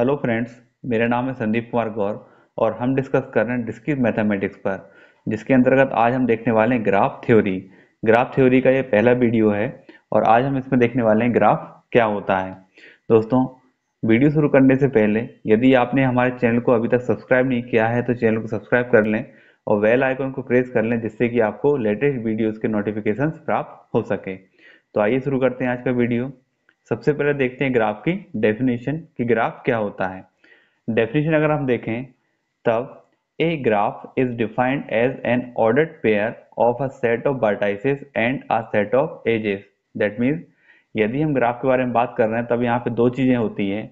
Hello friends मेरा नाम है संदीप कुमार गौर और हम डिस्कस कर रहे हैं डिस्क्रीट मैथमेटिक्स पर जिसके अंतर्गत आज हम देखने वाले हैं ग्राफ थ्योरी ग्राफ थ्योरी का ये पहला वीडियो है और आज हम इसमें देखने वाले हैं ग्राफ क्या होता है दोस्तों वीडियो शुरू करने से पहले यदि आपने हमारे चैनल को अभी तक सब्सक्राइब नहीं किया है तो चैनल को सब्सक्राइब कर लें और वेल आइकॉन को प्रेस कर लें जिससे कि आपको लेटेस्ट वीडियोज़ के नोटिफिकेशन प्राप्त हो सके तो आइए शुरू करते हैं आज का वीडियो सबसे पहले देखते हैं ग्राफ की डेफिनेशन कि ग्राफ क्या होता है डेफिनेशन अगर हम देखें तब a graph is defined as an ordered pair of a set of vertices and a set of edges that means यदि हम ग्राफ के बारे में बात कर रहे हैं तब यहाँ पे दो चीज़ें होती हैं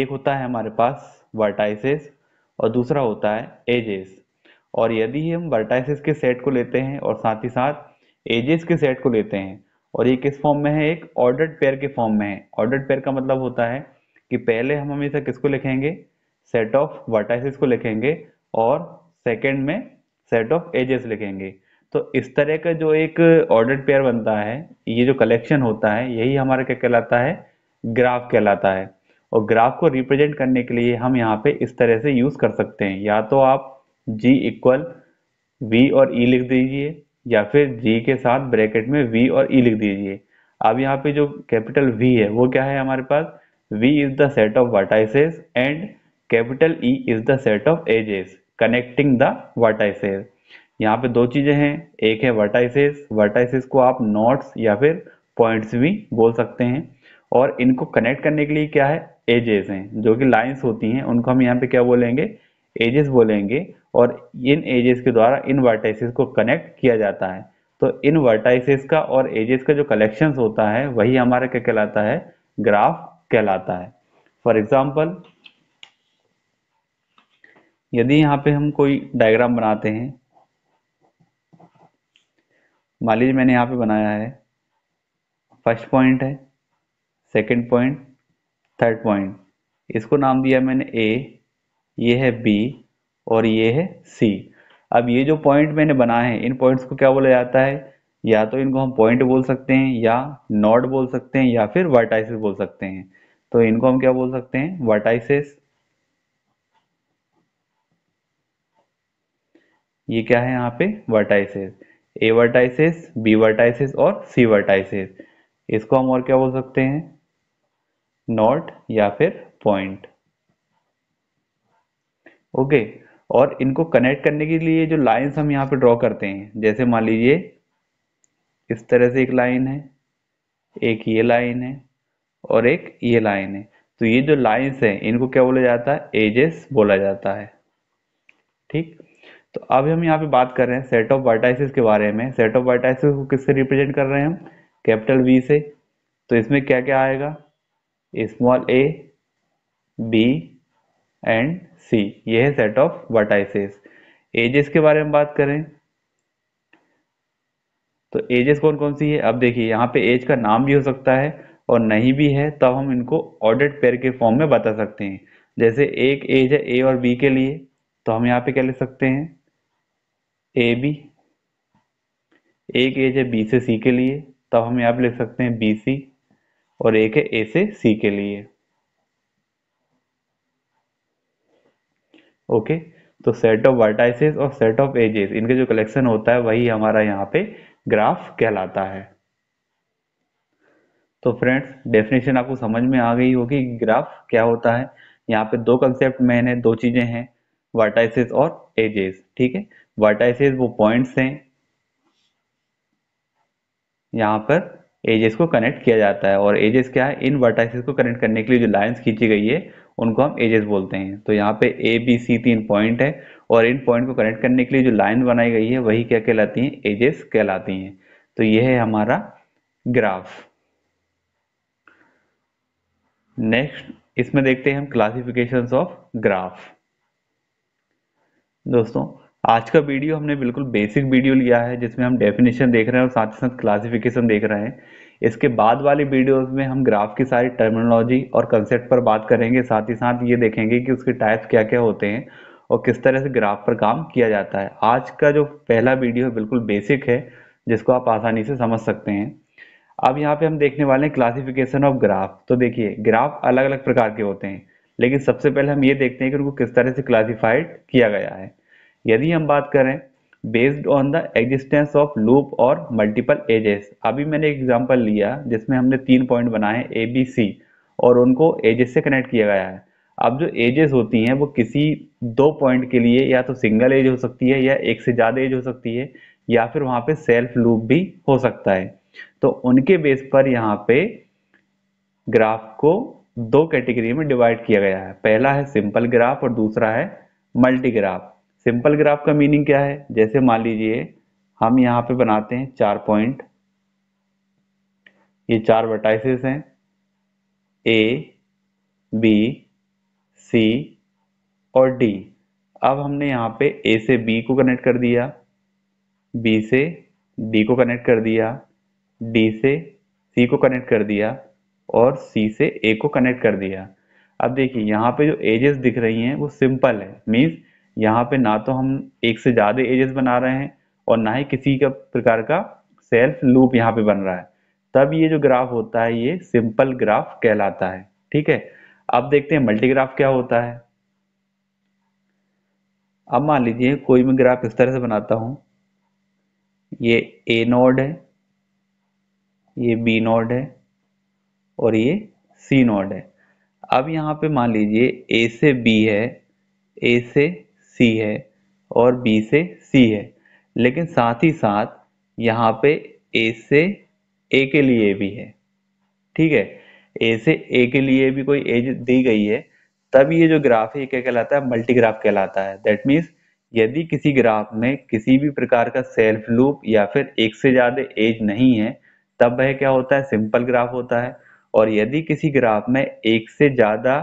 एक होता है हमारे पास वर्टाइसिस और दूसरा होता है एजेस और यदि हम वर्टाइसिस के सेट को लेते हैं और साथ ही साथ एजेस के सेट को लेते हैं और ये किस फॉर्म में है एक ऑर्डर्ड पेयर के फॉर्म में है ऑर्डर्ड पेयर का मतलब होता है कि पहले हम हमेशा किसको लिखेंगे सेट ऑफ वर्टाइसिस को लिखेंगे और सेकेंड में सेट ऑफ एजेस लिखेंगे तो इस तरह का जो एक ऑर्डर्ड पेयर बनता है ये जो कलेक्शन होता है यही हमारा क्या कहलाता है ग्राफ कहलाता है और ग्राफ को रिप्रेजेंट करने के लिए हम यहाँ पे इस तरह से यूज कर सकते हैं या तो आप जी इक्वल वी और e लिख दीजिए या फिर जी के साथ ब्रैकेट में वी और ई e लिख दीजिए अब यहाँ पे जो कैपिटल वी है वो क्या है हमारे पास V is the set of vertices and capital E is the set of edges connecting the vertices यहाँ पे दो चीजें हैं एक है वर्टाइसेस वर्टाइसेस को आप नोट्स या फिर पॉइंट्स भी बोल सकते हैं और इनको कनेक्ट करने के लिए क्या है एजेस हैं जो कि लाइंस होती हैं उनको हम यहाँ पे क्या बोलेंगे एजेस बोलेंगे और इन एजेस के द्वारा इन वर्टाइसिस को कनेक्ट किया जाता है तो इन वर्टाइसिस का और एजेस का जो कलेक्शन होता है वही हमारा क्या कहलाता है ग्राफ कहलाता है फॉर एग्जाम्पल यदि यहाँ पे हम कोई डायग्राम बनाते हैं मान लीजिए मैंने यहाँ पे बनाया है फर्स्ट पॉइंट है सेकंड पॉइंट थर्ड पॉइंट इसको नाम दिया मैंने ए ये है बी और ये है सी अब ये जो पॉइंट मैंने बनाए हैं इन पॉइंट्स को क्या बोला जाता है या तो इनको हम पॉइंट बोल सकते हैं या नॉट बोल सकते हैं या फिर वर्टाइसिस बोल सकते हैं तो इनको हम क्या बोल सकते हैं वर्टाइसिस ये क्या है यहाँ पे vertices A vertices B vertices और सी वर्टाइसिस इसको हम और क्या बोल सकते हैं नॉट या फिर पॉइंट ओके okay. और इनको कनेक्ट करने के लिए जो लाइंस हम यहाँ पे ड्रॉ करते हैं जैसे मान लीजिए इस तरह से एक लाइन है एक ये लाइन है और एक ये लाइन है तो ये जो लाइंस हैं इनको क्या बोला जाता है एजेस बोला जाता है ठीक तो अब हम यहाँ पे बात कर रहे हैं सेट ऑफ वर्टाइसिस के बारे में सेट ऑफ वर्टाइसिस को किससे रिप्रेजेंट कर रहे हैं हम कैपिटल वी से तो इसमें क्या क्या आएगा small A B and C ये है सेट ऑफ वर्टाइसेस एजेस के बारे में बात करें तो एजेस कौन कौन सी है अब देखिए यहाँ पे एज का नाम भी हो सकता है और नहीं भी है तब तो हम इनको ऑर्डेड पेयर के फॉर्म में बता सकते हैं जैसे एक एज है ए और बी के लिए तो हम यहाँ पे क्या ले सकते हैं ए बी एक एज है बी से सी के लिए तब तो हम यहाँ पे ले सकते हैं बी सी और एक है ए से सी के लिए ओके तो सेट ऑफ वर्टाइसिस और सेट ऑफ एजेस इनके जो कलेक्शन होता है वही हमारा यहाँ पे ग्राफ कहलाता है तो फ्रेंड्स डेफिनेशन आपको समझ में आ गई होगी ग्राफ क्या होता है यहाँ पे दो कंसेप्ट मैंने है दो चीजें हैं वर्टाइसिस और एजेस ठीक है वर्टाइसिस वो पॉइंट्स हैं यहाँ पर एजेस को कनेक्ट किया जाता है और एजेस क्या है इन वर्टाइसिस को कनेक्ट करने के लिए जो लाइंस खींची गई है उनको हम एजेस बोलते हैं तो यहाँ पे ए बी सी तीन पॉइंट है और इन पॉइंट को कनेक्ट करने के लिए जो लाइन बनाई गई है वही क्या कहलाती हैं एजेस कहलाती हैं तो ये है हमारा ग्राफ नेक्स्ट इसमें देखते हैं हम क्लासिफिकेशंस ऑफ ग्राफ दोस्तों आज का वीडियो हमने बिल्कुल बेसिक वीडियो लिया है जिसमें हम डेफिनेशन देख रहे हैं और साथ ही साथ क्लासिफिकेशन देख रहे हैं इसके बाद वाली वीडियोस में हम ग्राफ की सारी टर्मिनोलॉजी और कंसेप्ट पर बात करेंगे साथ ही साथ ये देखेंगे कि उसके टाइप्स क्या क्या होते हैं और किस तरह से ग्राफ पर काम किया जाता है आज का जो पहला वीडियो है बिल्कुल बेसिक है जिसको आप आसानी से समझ सकते हैं अब यहाँ पे हम देखने वाले हैं क्लासिफिकेशन ऑफ ग्राफ तो देखिए ग्राफ अलग अलग प्रकार के होते हैं लेकिन सबसे पहले हम ये देखते हैं कि उनको किस तरह से क्लासिफाइड किया गया है यदि हम बात करें based on the existence of loop और मल्टीपल एजेस अभी मैंने एक एग्जाम्पल लिया जिसमें हमने तीन पॉइंट बनाए हैं ए बी सी और उनको एजेस से कनेक्ट किया गया है अब जो एजेस होती हैं वो किसी दो पॉइंट के लिए या तो सिंगल एज हो सकती है या एक से ज़्यादा एज हो सकती है या फिर वहाँ पे सेल्फ लूप भी हो सकता है तो उनके बेस पर यहाँ पे ग्राफ को दो कैटेगरी में डिवाइड किया गया है पहला है सिंपल ग्राफ और दूसरा है मल्टी ग्राफ सिंपल ग्राफ का मीनिंग क्या है जैसे मान लीजिए हम यहाँ पे बनाते हैं चार पॉइंट ये चार वर्टाइसेस हैं ए बी सी और डी अब हमने यहाँ पे ए से बी को कनेक्ट कर दिया बी से डी को कनेक्ट कर दिया डी से सी को कनेक्ट कर दिया और सी से ए को कनेक्ट कर दिया अब देखिए यहाँ पे जो एजेस दिख रही हैं वो सिंपल है मीन्स यहाँ पे ना तो हम एक से ज़्यादा एजेस बना रहे हैं और ना ही किसी का प्रकार का सेल्फ लूप यहाँ पे बन रहा है तब ये जो ग्राफ होता है ये सिंपल ग्राफ कहलाता है ठीक है अब देखते हैं मल्टीग्राफ क्या होता है अब मान लीजिए कोई मैं ग्राफ इस तरह से बनाता हूं ये ए नोड है ये बी नोड है और ये सी नोड है अब यहां पे मान लीजिए ए से बी है ए से सी है और बी से सी है लेकिन साथ ही साथ यहाँ पे ए से ए के लिए भी है ठीक है ए से ए के लिए भी कोई एज दी गई है तब ये जो ग्राफ है ये क्या कहलाता है मल्टीग्राफ कहलाता है दैट मीन्स यदि किसी ग्राफ में किसी भी प्रकार का सेल्फ लूप या फिर एक से ज़्यादा एज नहीं है तब वह क्या होता है सिंपल ग्राफ होता है और यदि किसी ग्राफ में एक से ज़्यादा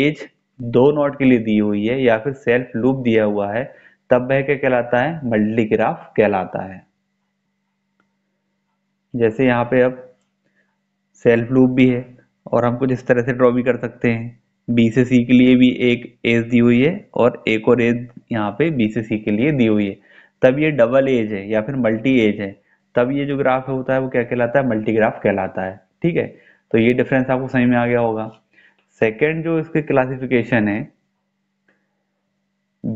एज दो नोड के लिए दी हुई है या फिर सेल्फ लूप दिया हुआ है तब वह क्या कहलाता है मल्टीग्राफ कहलाता है जैसे यहाँ पे अब सेल्फ लूप भी है और हम कुछ इस तरह से ड्रॉ भी कर सकते हैं बी से सी के लिए भी एक एज दी हुई है और एक और एज यहाँ पे बी से सी के लिए दी हुई है तब ये डबल एज है या फिर मल्टी एज है तब ये जो ग्राफ होता है वो क्या कहलाता है मल्टीग्राफ कहलाता है ठीक है तो ये डिफरेंस आपको समझ में आ गया होगा सेकेंड जो इसके क्लासिफिकेशन है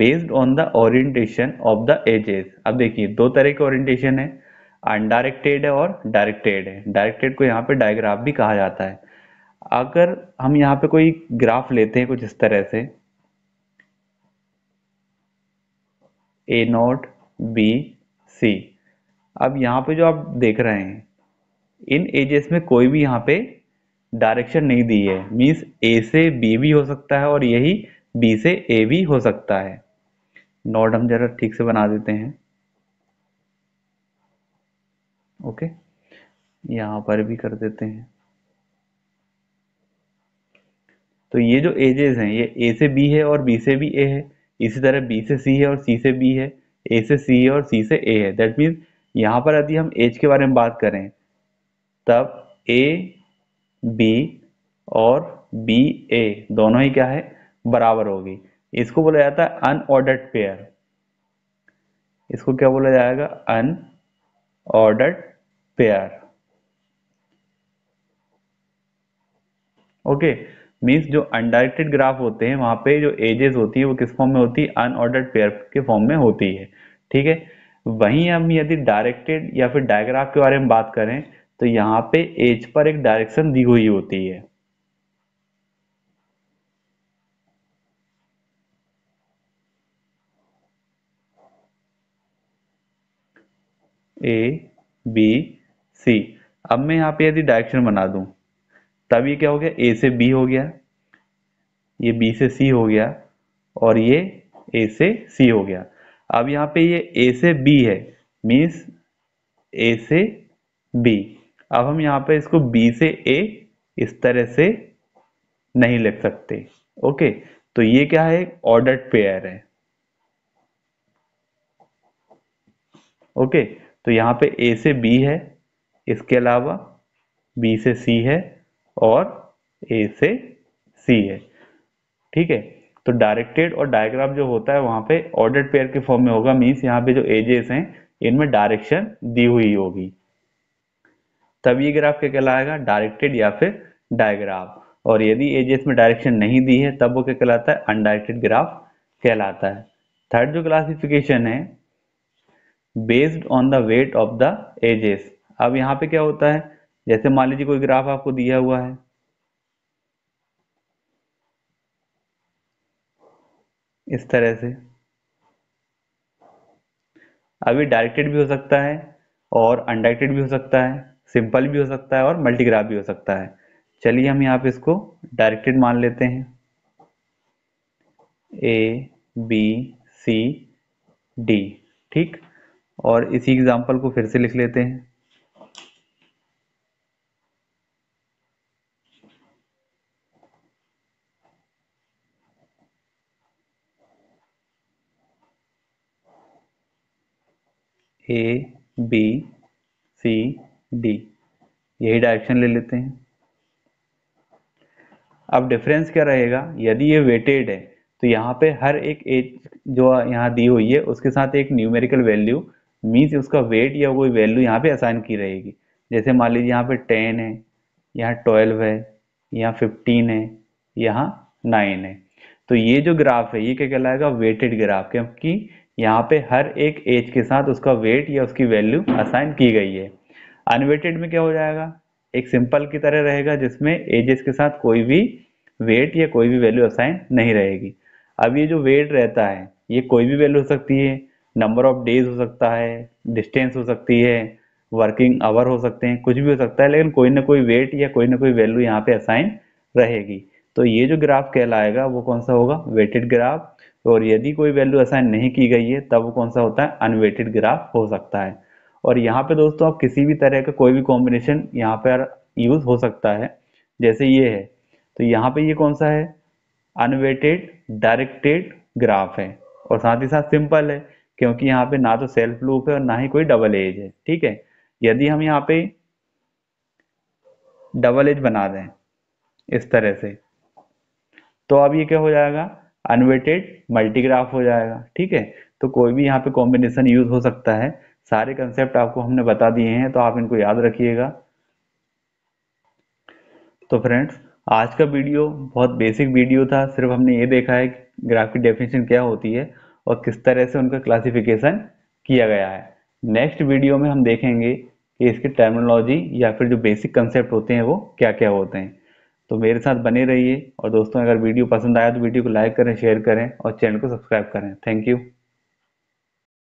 based on the orientation of the edges अब देखिए दो तरह के ओरिएंटेशन है अनडायरेक्टेड है और डायरेक्टेड है डायरेक्टेड को यहाँ पे डायग्राफ भी कहा जाता है अगर हम यहाँ पे कोई ग्राफ लेते हैं कुछ इस तरह से ए नोट बी सी अब यहाँ पे जो आप देख रहे हैं इन एजेस में कोई भी यहाँ पे डायरेक्शन नहीं दी है मीन्स ए से बी भी हो सकता है और यही बी से ए भी हो सकता है नोट हम जरा ठीक से बना देते हैं ओके यहाँ पर भी कर देते हैं तो ये जो एजेस हैं ये ए से बी है और बी से भी ए है इसी तरह बी से सी है और सी से बी है ए से सी है और सी से ए है दैट मीन्स यहां पर यदि हम एज के बारे में बात करें तब ए बी और बी ए दोनों ही क्या है बराबर होगी इसको बोला जाता है अनऑर्डर्ड पेयर इसको क्या बोला जाएगा अनऑर्डर्ड पेयर ओके मीन्स जो अनडायरेक्टेड ग्राफ होते हैं वहां पे जो एजेस होती है वो किस फॉर्म में होती है अनऑर्डर्ड पेयर के फॉर्म में होती है ठीक है वहीं हम यदि डायरेक्टेड या फिर डायग्राफ के बारे में बात करें तो यहां पे एज पर एक डायरेक्शन दी हुई होती है ए बी सी अब मैं यहां पे यदि डायरेक्शन बना दूं तब ये क्या हो गया ए से बी हो गया ये बी से सी हो गया और ये ए से सी हो गया अब यहां पे ये ए से बी है मीन्स ए से बी अब हम यहाँ पे इसको बी से ए इस तरह से नहीं लिख सकते ओके तो ये क्या है ऑर्डर्ड पेयर है ओके तो यहाँ पे ए से बी है इसके अलावा बी से सी है और ए से सी है ठीक है तो डायरेक्टेड और डायग्राफ जो होता है वहां पे ऑर्डर्ड पेयर के फॉर्म में होगा मीन्स यहाँ पे जो एजेस हैं इनमें डायरेक्शन दी हुई होगी तब ये ग्राफ क्या कहलाएगा डायरेक्टेड या फिर डायग्राफ और यदि एजेस में डायरेक्शन नहीं दी है तब वो क्या कहलाता है अनडायरेक्टेड ग्राफ कहलाता है थर्ड जो क्लासिफिकेशन है based on the weight of the edges अब यहाँ पे क्या होता है जैसे मान लीजिए कोई ग्राफ आपको दिया हुआ है इस तरह से अभी डायरेक्टेड भी हो सकता है और अनडायरेक्टेड भी हो सकता है सिंपल भी हो सकता है और मल्टीग्राफ भी हो सकता है चलिए हम यहाँ पे इसको डायरेक्टेड मान लेते हैं ए बी सी डी ठीक और इसी एग्जाम्पल को फिर से लिख लेते हैं ए बी सी डी यही डायरेक्शन ले लेते हैं अब डिफरेंस क्या रहेगा यदि ये वेटेड है तो यहाँ पे हर एक एज जो यहाँ दी हुई है उसके साथ एक न्यूमेरिकल वैल्यू मीन्स उसका वेट या कोई वैल्यू यहाँ पे असाइन की रहेगी जैसे मान लीजिए यहाँ पे टेन है यहाँ ट्वेल्व है यहाँ फिफ्टीन है यहाँ नाइन है तो ये जो ग्राफ है ये क्या कहलाएगा वेटेड ग्राफ क्योंकि यहाँ पे हर एक एज के साथ उसका वेट या उसकी वैल्यू असाइन की गई है अनवेटेड में क्या हो जाएगा एक सिंपल की तरह रहेगा जिसमें एजेस के साथ कोई भी वेट या कोई भी वैल्यू असाइन नहीं रहेगी अब ये जो वेट रहता है ये कोई भी वैल्यू हो सकती है नंबर ऑफ डेज हो सकता है डिस्टेंस हो सकती है वर्किंग आवर हो सकते हैं कुछ भी हो सकता है लेकिन कोई ना कोई वेट या कोई ना कोई वैल्यू यहाँ पे असाइन रहेगी तो ये जो ग्राफ कहलाएगा वो कौन सा होगा वेटेड ग्राफ और यदि कोई वैल्यू असाइन नहीं की गई है तब वो कौन सा होता है अनवेटेड ग्राफ हो सकता है और यहाँ पे दोस्तों आप किसी भी तरह का कोई भी कॉम्बिनेशन यहाँ पर यूज हो सकता है जैसे ये है तो यहाँ पे ये कौन सा है अनवेटेड डायरेक्टेड ग्राफ है और साथ ही साथ सिंपल है क्योंकि यहाँ पे ना तो सेल्फ लूप है और ना ही कोई डबल एज है ठीक है यदि हम यहाँ पे डबल एज बना दें इस तरह से तो अब ये क्या हो जाएगा अनवेटेड मल्टीग्राफ हो जाएगा ठीक है तो कोई भी यहाँ पे कॉम्बिनेशन यूज हो सकता है सारे कंसेप्ट आपको हमने बता दिए हैं तो आप इनको याद रखिएगा तो फ्रेंड्स आज का वीडियो बहुत बेसिक वीडियो था सिर्फ हमने ये देखा है कि ग्राफ की डेफिनेशन क्या होती है और किस तरह से उनका क्लासिफिकेशन किया गया है नेक्स्ट वीडियो में हम देखेंगे कि इसके टर्मिनोलॉजी या फिर जो बेसिक कंसेप्ट होते हैं वो क्या क्या होते हैं तो मेरे साथ बने रहिए और दोस्तों अगर वीडियो पसंद आया तो वीडियो को लाइक करें शेयर करें और चैनल को सब्सक्राइब करें थैंक यू